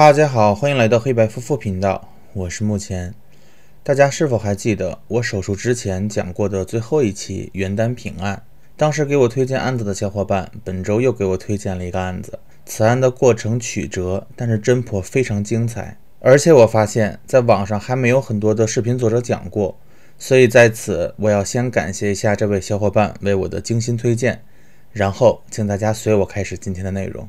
哈喽，大家好，欢迎来到黑白夫妇频道，我是慕谦。大家是否还记得我手术之前讲过的最后一期原单平案？当时给我推荐案子的小伙伴，本周又给我推荐了一个案子。此案的过程曲折，但是侦破非常精彩，而且我发现在网上还没有很多的视频作者讲过，所以在此我要先感谢一下这位小伙伴为我的精心推荐，然后请大家随我开始今天的内容。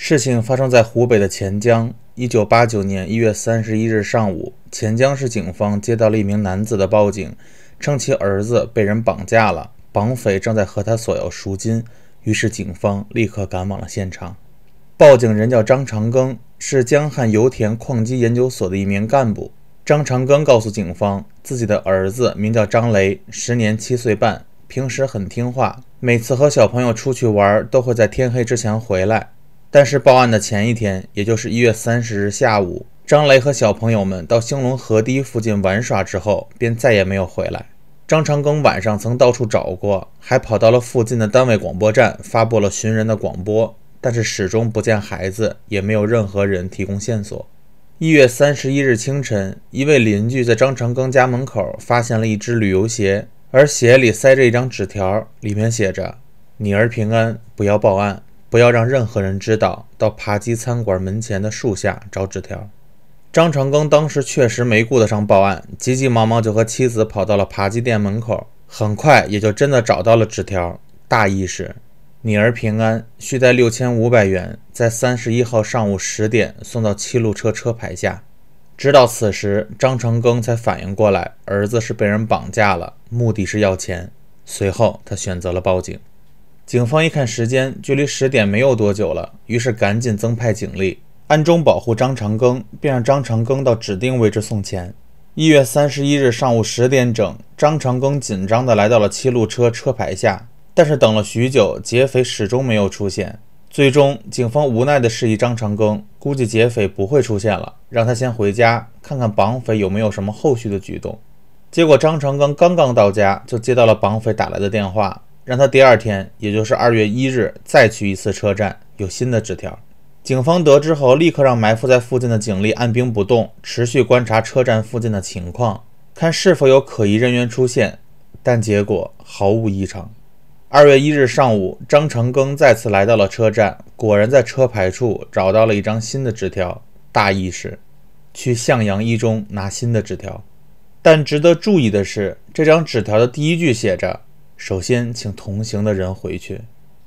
事情发生在湖北的潜江。一九八九年一月三十一日上午，潜江市警方接到了一名男子的报警，称其儿子被人绑架了，绑匪正在和他索要赎金。于是，警方立刻赶往了现场。报警人叫张长庚，是江汉油田矿机研究所的一名干部。张长庚告诉警方，自己的儿子名叫张雷，时年七岁半，平时很听话，每次和小朋友出去玩，都会在天黑之前回来。但是报案的前一天，也就是一月三十日下午，张雷和小朋友们到兴隆河堤附近玩耍之后，便再也没有回来。张长庚晚上曾到处找过，还跑到了附近的单位广播站发布了寻人的广播，但是始终不见孩子，也没有任何人提供线索。一月三十一日清晨，一位邻居在张长庚家门口发现了一只旅游鞋，而鞋里塞着一张纸条，里面写着：“女儿平安，不要报案。”不要让任何人知道，到扒鸡餐馆门前的树下找纸条。张成庚当时确实没顾得上报案，急急忙忙就和妻子跑到了扒鸡店门口，很快也就真的找到了纸条。大意是：女儿平安，需在六千五百元，在三十一号上午十点送到七路车车牌下。直到此时，张成庚才反应过来，儿子是被人绑架了，目的是要钱。随后，他选择了报警。警方一看时间，距离十点没有多久了，于是赶紧增派警力，暗中保护张长庚，并让张长庚到指定位置送钱。一月三十一日上午十点整，张长庚紧张地来到了七路车车牌下，但是等了许久，劫匪始终没有出现。最终，警方无奈地示意张长庚，估计劫匪不会出现了，让他先回家看看绑匪有没有什么后续的举动。结果，张长庚刚刚到家，就接到了绑匪打来的电话。让他第二天，也就是二月一日，再去一次车站，有新的纸条。警方得知后，立刻让埋伏在附近的警力按兵不动，持续观察车站附近的情况，看是否有可疑人员出现。但结果毫无异常。二月一日上午，张成庚再次来到了车站，果然在车牌处找到了一张新的纸条，大意是去向阳一中拿新的纸条。但值得注意的是，这张纸条的第一句写着。首先，请同行的人回去。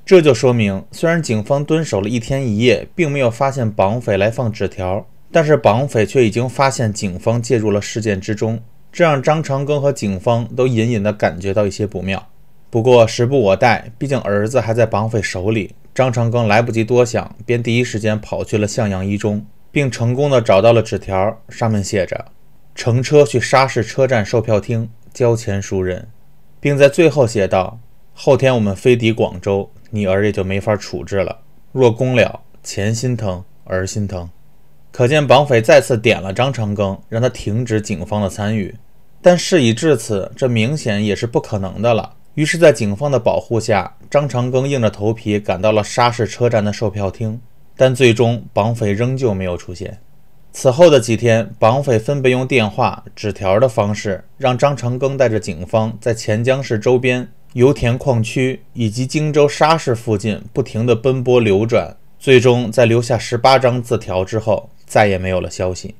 这就说明，虽然警方蹲守了一天一夜，并没有发现绑匪来放纸条，但是绑匪却已经发现警方介入了事件之中，这让张长庚和警方都隐隐的感觉到一些不妙。不过时不我待，毕竟儿子还在绑匪手里，张长庚来不及多想，便第一时间跑去了向阳一中，并成功的找到了纸条，上面写着：“乘车去沙市车站售票厅交钱赎人。”并在最后写道：“后天我们飞抵广州，你儿也就没法处置了。若攻了，钱心疼，儿心疼。”可见绑匪再次点了张长庚，让他停止警方的参与。但事已至此，这明显也是不可能的了。于是，在警方的保护下，张长庚硬着头皮赶到了沙市车站的售票厅，但最终绑匪仍旧没有出现。此后的几天，绑匪分别用电话、纸条的方式，让张成庚带着警方在潜江市周边油田、矿区以及荆州沙市附近不停地奔波流转。最终，在留下十八张字条之后，再也没有了消息。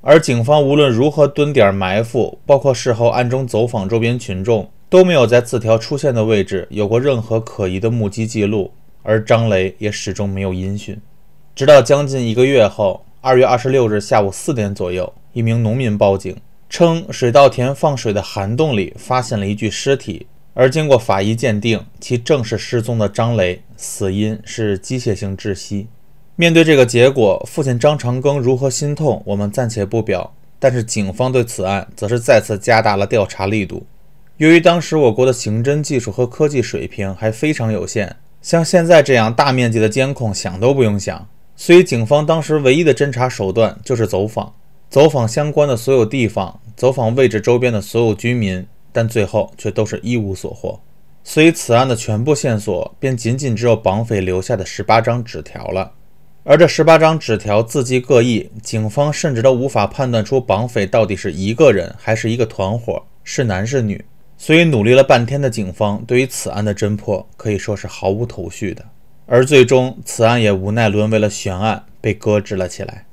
而警方无论如何蹲点埋伏，包括事后暗中走访周边群众，都没有在字条出现的位置有过任何可疑的目击记录。而张雷也始终没有音讯。直到将近一个月后。二月二十六日下午四点左右，一名农民报警称，水稻田放水的涵洞里发现了一具尸体。而经过法医鉴定，其正是失踪的张雷，死因是机械性窒息。面对这个结果，父亲张长庚如何心痛，我们暂且不表。但是，警方对此案则是再次加大了调查力度。由于当时我国的刑侦技术和科技水平还非常有限，像现在这样大面积的监控，想都不用想。所以，警方当时唯一的侦查手段就是走访，走访相关的所有地方，走访位置周边的所有居民，但最后却都是一无所获。所以，此案的全部线索便仅仅只有绑匪留下的十八张纸条了。而这十八张纸条字迹各异，警方甚至都无法判断出绑匪到底是一个人还是一个团伙，是男是女。所以，努力了半天的警方对于此案的侦破可以说是毫无头绪的。而最终，此案也无奈沦为了悬案，被搁置了起来。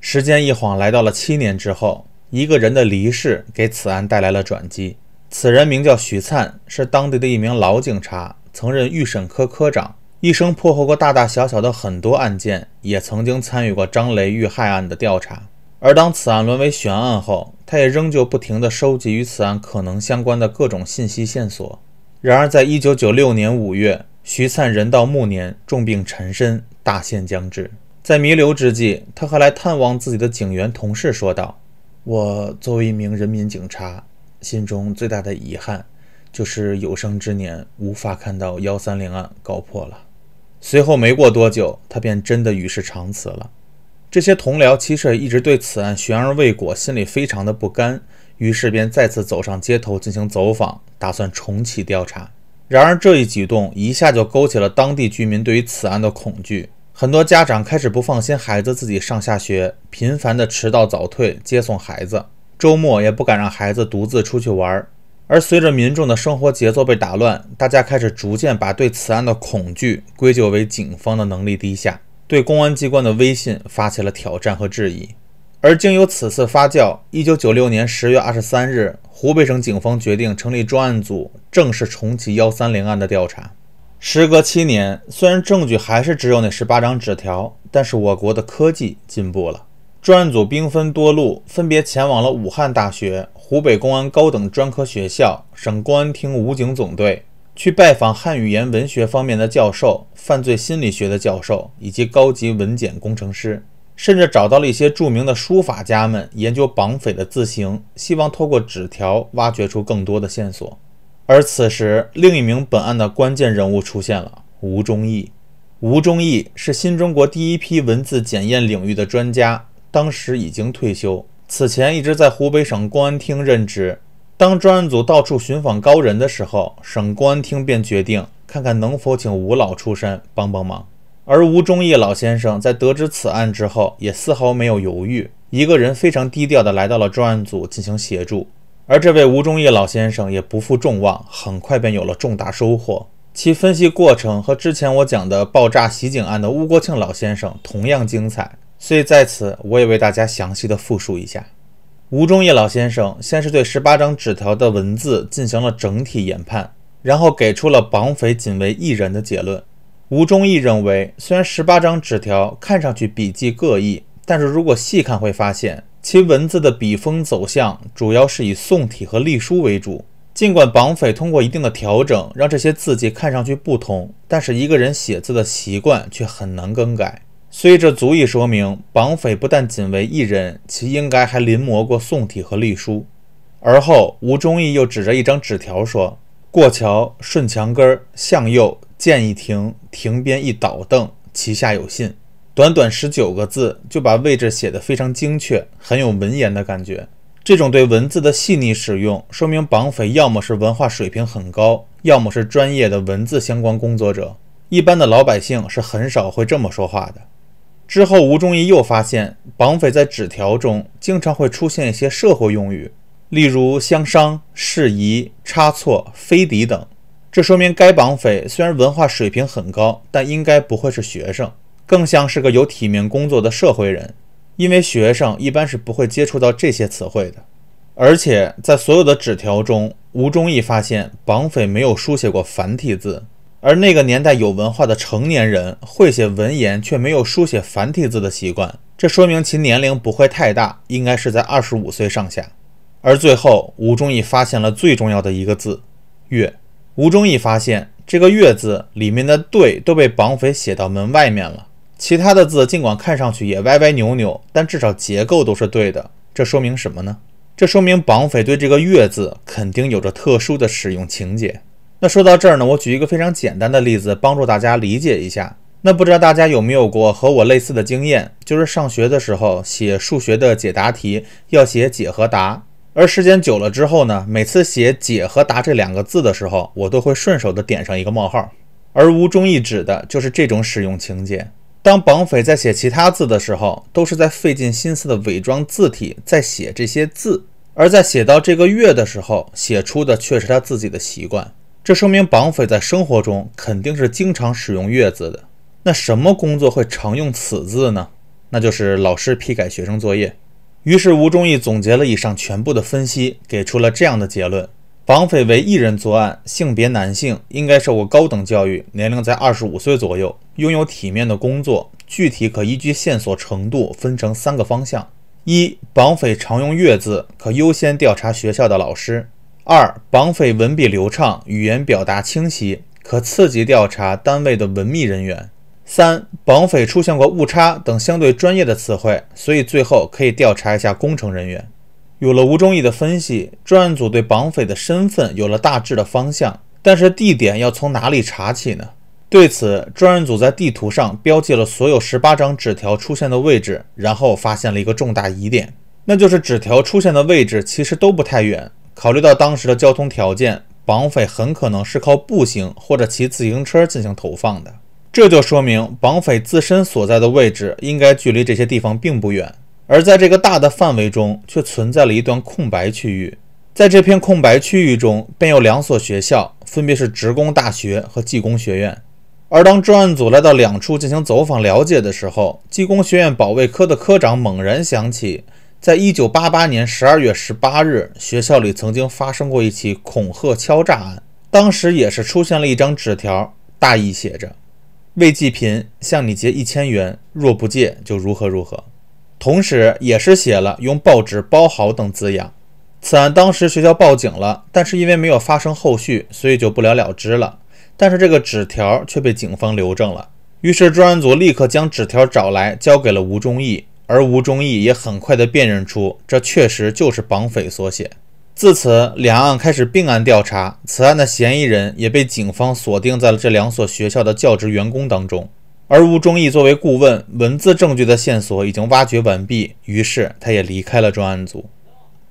时间一晃，来到了七年之后，一个人的离世给此案带来了转机。此人名叫徐灿，是当地的一名老警察，曾任预审科科长，一生破获过大大小小的很多案件，也曾经参与过张雷遇害案的调查。而当此案沦为悬案后，他也仍旧不停的收集与此案可能相关的各种信息线索。然而，在1996年5月。徐灿人到暮年，重病缠身，大限将至。在弥留之际，他和来探望自己的警员同事说道：“我作为一名人民警察，心中最大的遗憾，就是有生之年无法看到幺三零案告破了。”随后没过多久，他便真的与世长辞了。这些同僚其实一直对此案悬而未果，心里非常的不甘，于是便再次走上街头进行走访，打算重启调查。然而，这一举动一下就勾起了当地居民对于此案的恐惧，很多家长开始不放心孩子自己上下学，频繁的迟到早退接送孩子，周末也不敢让孩子独自出去玩儿。而随着民众的生活节奏被打乱，大家开始逐渐把对此案的恐惧归咎为警方的能力低下，对公安机关的威信发起了挑战和质疑。而经由此次发酵，一九九六年十月二十三日，湖北省警方决定成立专案组，正式重启“幺三零案”的调查。时隔七年，虽然证据还是只有那十八张纸条，但是我国的科技进步了。专案组兵分多路，分别前往了武汉大学、湖北公安高等专科学校、省公安厅武警总队，去拜访汉语言文学方面的教授、犯罪心理学的教授以及高级文检工程师。甚至找到了一些著名的书法家们研究绑匪的字形，希望透过纸条挖掘出更多的线索。而此时，另一名本案的关键人物出现了——吴忠义。吴忠义是新中国第一批文字检验领域的专家，当时已经退休。此前一直在湖北省公安厅任职。当专案组到处寻访高人的时候，省公安厅便决定看看能否请吴老出山帮帮忙。而吴忠义老先生在得知此案之后，也丝毫没有犹豫，一个人非常低调的来到了专案组进行协助。而这位吴忠义老先生也不负众望，很快便有了重大收获。其分析过程和之前我讲的爆炸袭警案的吴国庆老先生同样精彩，所以在此我也为大家详细的复述一下。吴忠义老先生先是对十八张纸条的文字进行了整体研判，然后给出了绑匪仅为一人的结论。吴忠义认为，虽然十八张纸条看上去笔迹各异，但是如果细看会发现其文字的笔锋走向主要是以宋体和隶书为主。尽管绑匪通过一定的调整让这些字迹看上去不同，但是一个人写字的习惯却很难更改，所以这足以说明绑匪不但仅为一人，其应该还临摹过宋体和隶书。而后，吴忠义又指着一张纸条说：“过桥，顺墙根儿，向右。”剑一停，停边一倒凳，其下有信。短短十九个字，就把位置写得非常精确，很有文言的感觉。这种对文字的细腻使用，说明绑匪要么是文化水平很高，要么是专业的文字相关工作者。一般的老百姓是很少会这么说话的。之后，吴忠义又发现，绑匪在纸条中经常会出现一些社会用语，例如相商、事宜、差错、非敌等。这说明该绑匪虽然文化水平很高，但应该不会是学生，更像是个有体面工作的社会人，因为学生一般是不会接触到这些词汇的。而且在所有的纸条中，吴忠义发现绑匪没有书写过繁体字，而那个年代有文化的成年人会写文言，却没有书写繁体字的习惯，这说明其年龄不会太大，应该是在二十五岁上下。而最后，吴忠义发现了最重要的一个字——月。吴忠义发现这个“月”字里面的“对”都被绑匪写到门外面了，其他的字尽管看上去也歪歪扭扭，但至少结构都是对的。这说明什么呢？这说明绑匪对这个“月”字肯定有着特殊的使用情节。那说到这儿呢，我举一个非常简单的例子，帮助大家理解一下。那不知道大家有没有过和我类似的经验？就是上学的时候写数学的解答题，要写“解”和“答”。而时间久了之后呢，每次写“解”和“答”这两个字的时候，我都会顺手的点上一个冒号。而无中意指的就是这种使用情节。当绑匪在写其他字的时候，都是在费尽心思的伪装字体在写这些字，而在写到这个“月”的时候，写出的却是他自己的习惯。这说明绑匪在生活中肯定是经常使用“月”字的。那什么工作会常用此字呢？那就是老师批改学生作业。于是吴忠义总结了以上全部的分析，给出了这样的结论：绑匪为一人作案，性别男性，应该受过高等教育，年龄在二十五岁左右，拥有体面的工作。具体可依据线索程度分成三个方向：一、绑匪常用“月”字，可优先调查学校的老师；二、绑匪文笔流畅，语言表达清晰，可刺激调查单位的文秘人员。三绑匪出现过误差等相对专业的词汇，所以最后可以调查一下工程人员。有了吴忠义的分析，专案组对绑匪的身份有了大致的方向，但是地点要从哪里查起呢？对此，专案组在地图上标记了所有十八张纸条出现的位置，然后发现了一个重大疑点，那就是纸条出现的位置其实都不太远。考虑到当时的交通条件，绑匪很可能是靠步行或者骑自行车进行投放的。这就说明绑匪自身所在的位置应该距离这些地方并不远，而在这个大的范围中却存在了一段空白区域。在这片空白区域中，便有两所学校，分别是职工大学和技工学院。而当专案组来到两处进行走访了解的时候，技工学院保卫科的科长猛然想起，在一九八八年十二月十八日，学校里曾经发生过一起恐吓敲诈案，当时也是出现了一张纸条，大意写着。魏济贫向你借一千元，若不借就如何如何。同时，也是写了用报纸包好等字样。此案当时学校报警了，但是因为没有发生后续，所以就不了了之了。但是这个纸条却被警方留证了。于是专案组立刻将纸条找来交给了吴忠义，而吴忠义也很快地辨认出这确实就是绑匪所写。自此，两岸开始并案调查，此案的嫌疑人也被警方锁定在了这两所学校的教职员工当中。而吴忠义作为顾问，文字证据的线索已经挖掘完毕，于是他也离开了专案组。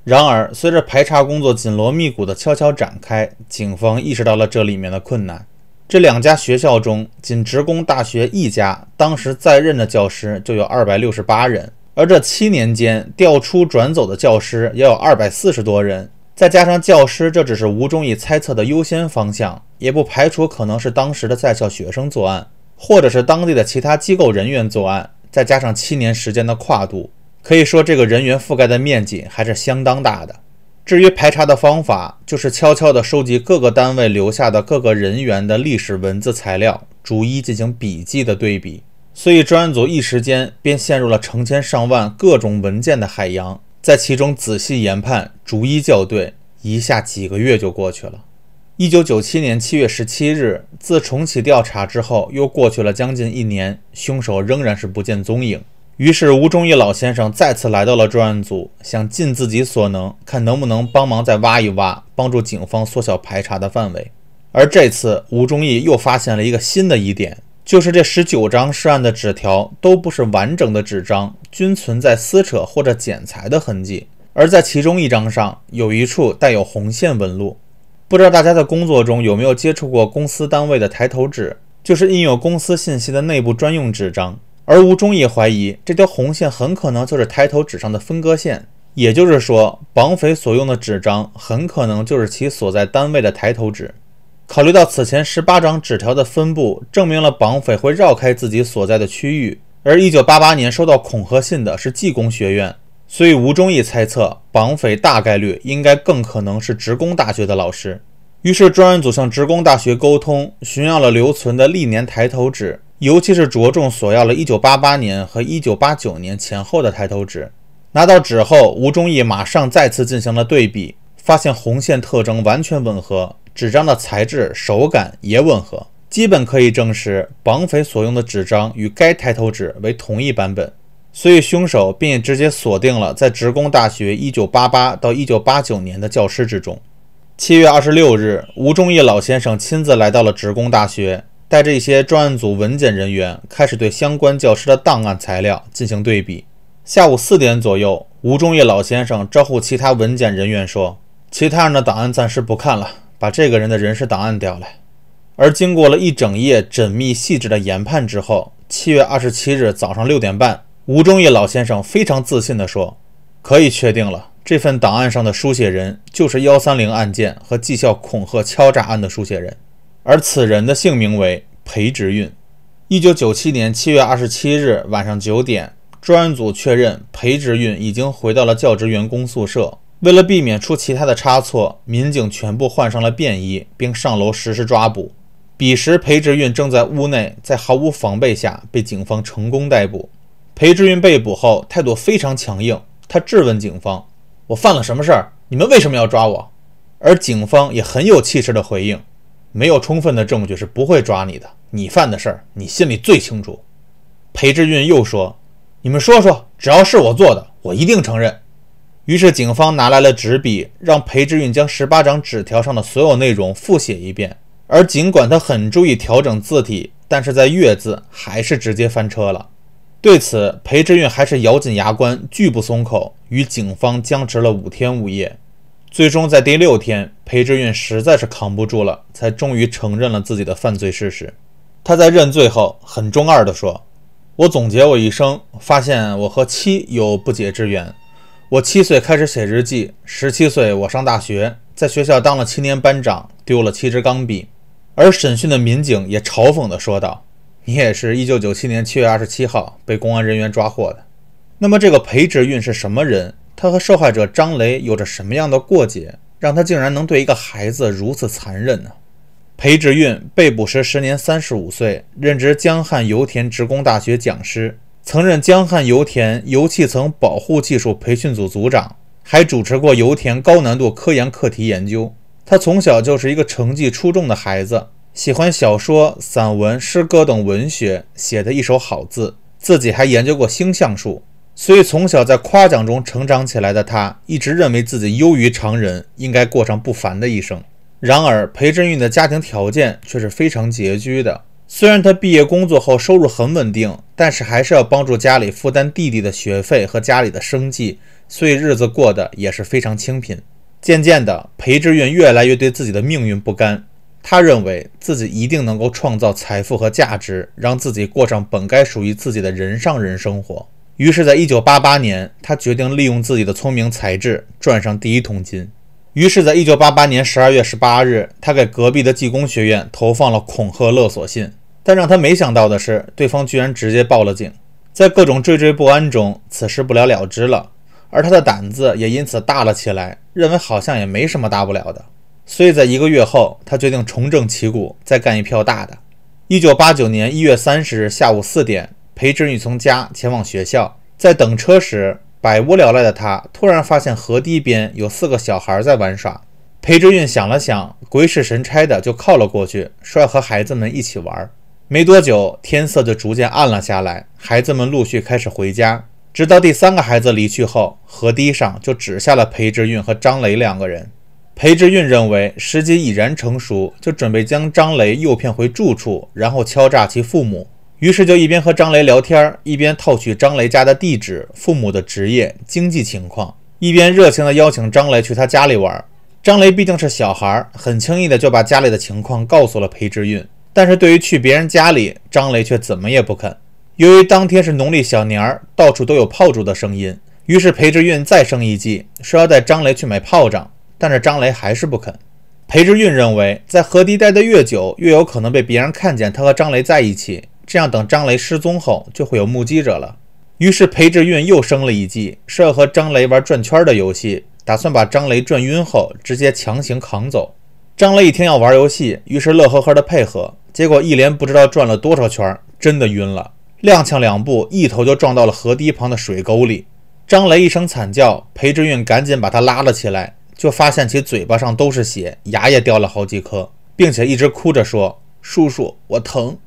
然而，随着排查工作紧锣密鼓地悄悄展开，警方意识到了这里面的困难。这两家学校中，仅职工大学一家，当时在任的教师就有二百六十八人。而这七年间调出转走的教师也有二百四十多人，再加上教师，这只是吴忠义猜测的优先方向，也不排除可能是当时的在校学生作案，或者是当地的其他机构人员作案。再加上七年时间的跨度，可以说这个人员覆盖的面积还是相当大的。至于排查的方法，就是悄悄地收集各个单位留下的各个人员的历史文字材料，逐一进行笔记的对比。所以，专案组一时间便陷入了成千上万各种文件的海洋，在其中仔细研判、逐一校对，一下几个月就过去了。一九九七年七月十七日，自重启调查之后，又过去了将近一年，凶手仍然是不见踪影。于是，吴忠义老先生再次来到了专案组，想尽自己所能，看能不能帮忙再挖一挖，帮助警方缩小排查的范围。而这次，吴忠义又发现了一个新的疑点。就是这十九张涉案的纸条都不是完整的纸张，均存在撕扯或者剪裁的痕迹，而在其中一张上有一处带有红线纹路。不知道大家在工作中有没有接触过公司单位的抬头纸，就是印有公司信息的内部专用纸张。而吴忠也怀疑这条红线很可能就是抬头纸上的分割线，也就是说，绑匪所用的纸张很可能就是其所在单位的抬头纸。考虑到此前十八张纸条的分布，证明了绑匪会绕开自己所在的区域。而1988年收到恐吓信的是技工学院，所以吴忠义猜测，绑匪大概率应该更可能是职工大学的老师。于是专案组向职工大学沟通，询要了留存的历年抬头纸，尤其是着重索要了1988年和1989年前后的抬头纸。拿到纸后，吴忠义马上再次进行了对比，发现红线特征完全吻合。纸张的材质、手感也吻合，基本可以证实绑匪所用的纸张与该抬头纸为同一版本，所以凶手便直接锁定了在职工大学一九八八到一九八九年的教师之中。七月二十六日，吴忠业老先生亲自来到了职工大学，带着一些专案组文件人员开始对相关教师的档案材料进行对比。下午四点左右，吴忠业老先生招呼其他文件人员说：“其他人的档案暂时不看了。”把这个人的人事档案调来，而经过了一整夜缜密细致的研判之后，七月二十七日早上六点半，吴忠业老先生非常自信地说：“可以确定了，这份档案上的书写人就是幺三零案件和绩效恐吓敲诈案的书写人，而此人的姓名为裴植运。一九九七年七月二十七日晚上九点，专案组确认裴植运已经回到了教职员工宿舍。”为了避免出其他的差错，民警全部换上了便衣，并上楼实施抓捕。彼时，裴志运正在屋内，在毫无防备下被警方成功逮捕。裴志运被捕后态度非常强硬，他质问警方：“我犯了什么事儿？你们为什么要抓我？”而警方也很有气势地回应：“没有充分的证据是不会抓你的，你犯的事儿你心里最清楚。”裴志运又说：“你们说说，只要是我做的，我一定承认。”于是，警方拿来了纸笔，让裴志运将十八张纸条上的所有内容复写一遍。而尽管他很注意调整字体，但是在“月”字还是直接翻车了。对此，裴志运还是咬紧牙关，拒不松口，与警方僵持了五天五夜。最终，在第六天，裴志运实在是扛不住了，才终于承认了自己的犯罪事实。他在认罪后，很中二的说：“我总结我一生，发现我和七有不解之缘。”我七岁开始写日记，十七岁我上大学，在学校当了七年班长，丢了七支钢笔。而审讯的民警也嘲讽地说道：“你也是一九九七年七月二十七号被公安人员抓获的。”那么，这个裴志运是什么人？他和受害者张雷有着什么样的过节，让他竟然能对一个孩子如此残忍呢？裴志运被捕时，时年三十五岁，任职江汉油田职工大学讲师。曾任江汉油田油气层保护技术培训组组长，还主持过油田高难度科研课题研究。他从小就是一个成绩出众的孩子，喜欢小说、散文、诗歌等文学，写得一手好字，自己还研究过星象术。所以从小在夸奖中成长起来的他，一直认为自己优于常人，应该过上不凡的一生。然而，裴振运的家庭条件却是非常拮据的。虽然他毕业工作后收入很稳定，但是还是要帮助家里负担弟弟的学费和家里的生计，所以日子过得也是非常清贫。渐渐的，裴志运越来越对自己的命运不甘，他认为自己一定能够创造财富和价值，让自己过上本该属于自己的人上人生活。于是，在1988年，他决定利用自己的聪明才智赚上第一桶金。于是，在1988年12月18日，他给隔壁的技工学院投放了恐吓勒索信。但让他没想到的是，对方居然直接报了警。在各种惴惴不安中，此事不了了之了。而他的胆子也因此大了起来，认为好像也没什么大不了的。所以在一个月后，他决定重整旗鼓，再干一票大的。一九八九年一月三十日下午四点，裴志运从家前往学校，在等车时，百无聊赖的他突然发现河堤边有四个小孩在玩耍。裴志运想了想，鬼使神差的就靠了过去，说要和孩子们一起玩。没多久，天色就逐渐暗了下来。孩子们陆续开始回家，直到第三个孩子离去后，河堤上就只下了裴志运和张雷两个人。裴志运认为时机已然成熟，就准备将张雷诱骗回住处，然后敲诈其父母。于是，就一边和张雷聊天，一边套取张雷家的地址、父母的职业、经济情况，一边热情的邀请张雷去他家里玩。张雷毕竟是小孩，很轻易的就把家里的情况告诉了裴志运。但是对于去别人家里，张雷却怎么也不肯。由于当天是农历小年儿，到处都有炮竹的声音，于是裴志运再生一计，说要带张雷去买炮仗，但是张雷还是不肯。裴志运认为，在河堤待得越久，越有可能被别人看见他和张雷在一起，这样等张雷失踪后，就会有目击者了。于是裴志运又生了一计，说要和张雷玩转圈的游戏，打算把张雷转晕后，直接强行扛走。张雷一听要玩游戏，于是乐呵呵的配合，结果一连不知道转了多少圈，真的晕了，踉跄两步，一头就撞到了河堤旁的水沟里。张雷一声惨叫，裴之韵赶紧把他拉了起来，就发现其嘴巴上都是血，牙也掉了好几颗，并且一直哭着说：“叔叔，我疼。”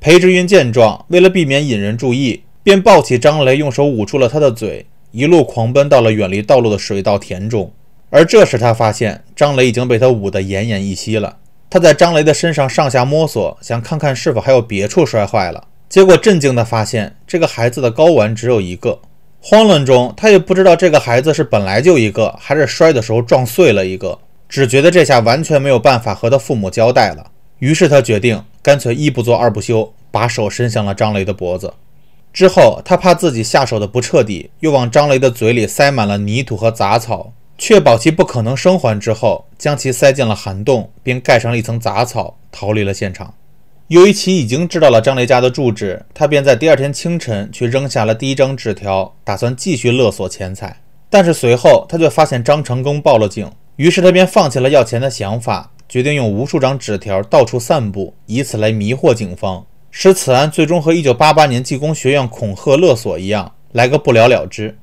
裴之韵见状，为了避免引人注意，便抱起张雷，用手捂住了他的嘴，一路狂奔到了远离道路的水稻田中。而这时，他发现张雷已经被他捂得奄奄一息了。他在张雷的身上上下摸索，想看看是否还有别处摔坏了。结果震惊地发现，这个孩子的睾丸只有一个。慌乱中，他也不知道这个孩子是本来就一个，还是摔的时候撞碎了一个。只觉得这下完全没有办法和他父母交代了。于是他决定干脆一不做二不休，把手伸向了张雷的脖子。之后，他怕自己下手的不彻底，又往张雷的嘴里塞满了泥土和杂草。确保其不可能生还之后，将其塞进了涵洞，并盖上了一层杂草，逃离了现场。由于其已经知道了张雷家的住址，他便在第二天清晨去扔下了第一张纸条，打算继续勒索钱财。但是随后他却发现张成功报了警，于是他便放弃了要钱的想法，决定用无数张纸条到处散布，以此来迷惑警方，使此案最终和1988年技工学院恐吓勒索一样，来个不了了之。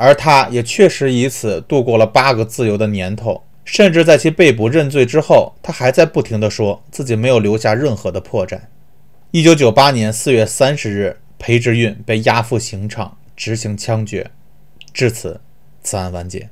而他也确实以此度过了八个自由的年头，甚至在其被捕认罪之后，他还在不停的说自己没有留下任何的破绽。一九九八年四月三十日，裴志运被押赴刑场执行枪决，至此，此案完结。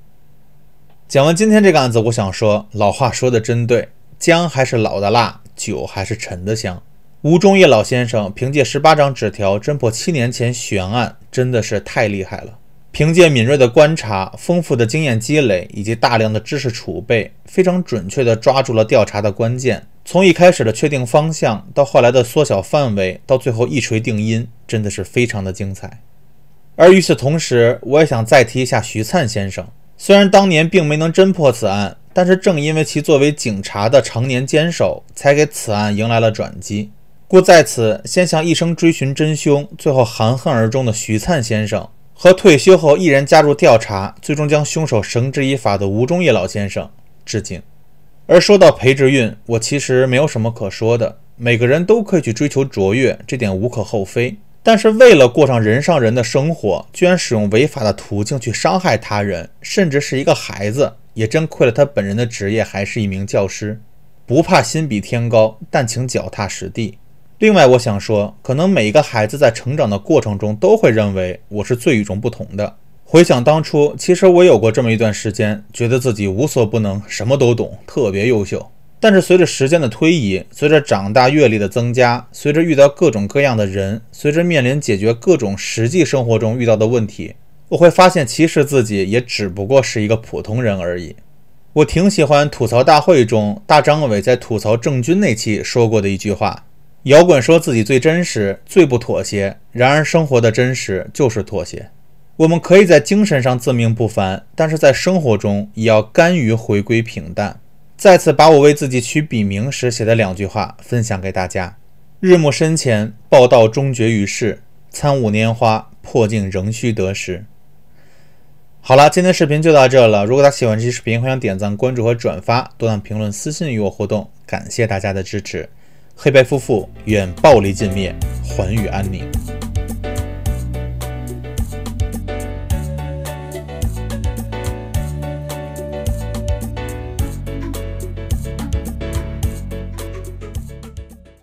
讲完今天这个案子，我想说，老话说的真对，姜还是老的辣，酒还是陈的香。吴忠义老先生凭借十八张纸条侦破七年前悬案，真的是太厉害了。凭借敏锐的观察、丰富的经验积累以及大量的知识储备，非常准确地抓住了调查的关键。从一开始的确定方向，到后来的缩小范围，到最后一锤定音，真的是非常的精彩。而与此同时，我也想再提一下徐灿先生。虽然当年并没能侦破此案，但是正因为其作为警察的常年坚守，才给此案迎来了转机。故在此先向一生追寻真凶，最后含恨而终的徐灿先生。和退休后毅然加入调查，最终将凶手绳之以法的吴忠业老先生致敬。而说到裴志运，我其实没有什么可说的。每个人都可以去追求卓越，这点无可厚非。但是为了过上人上人的生活，居然使用违法的途径去伤害他人，甚至是一个孩子，也真亏了他本人的职业还是一名教师。不怕心比天高，但请脚踏实地。另外，我想说，可能每一个孩子在成长的过程中都会认为我是最与众不同的。回想当初，其实我有过这么一段时间，觉得自己无所不能，什么都懂，特别优秀。但是，随着时间的推移，随着长大阅历的增加，随着遇到各种各样的人，随着面临解决各种实际生活中遇到的问题，我会发现，其实自己也只不过是一个普通人而已。我挺喜欢吐槽大会中大张伟在吐槽郑钧那期说过的一句话。摇滚说自己最真实，最不妥协。然而，生活的真实就是妥协。我们可以在精神上自命不凡，但是在生活中也要甘于回归平淡。再次把我为自己取笔名时写的两句话分享给大家：日暮深浅，报道终绝于世；参悟拈花，破镜仍需得时。好了，今天视频就到这了。如果大家喜欢这期视频，欢迎点赞、关注和转发，多按评论，私信与我互动。感谢大家的支持。黑白夫妇愿暴力尽灭，寰宇安宁。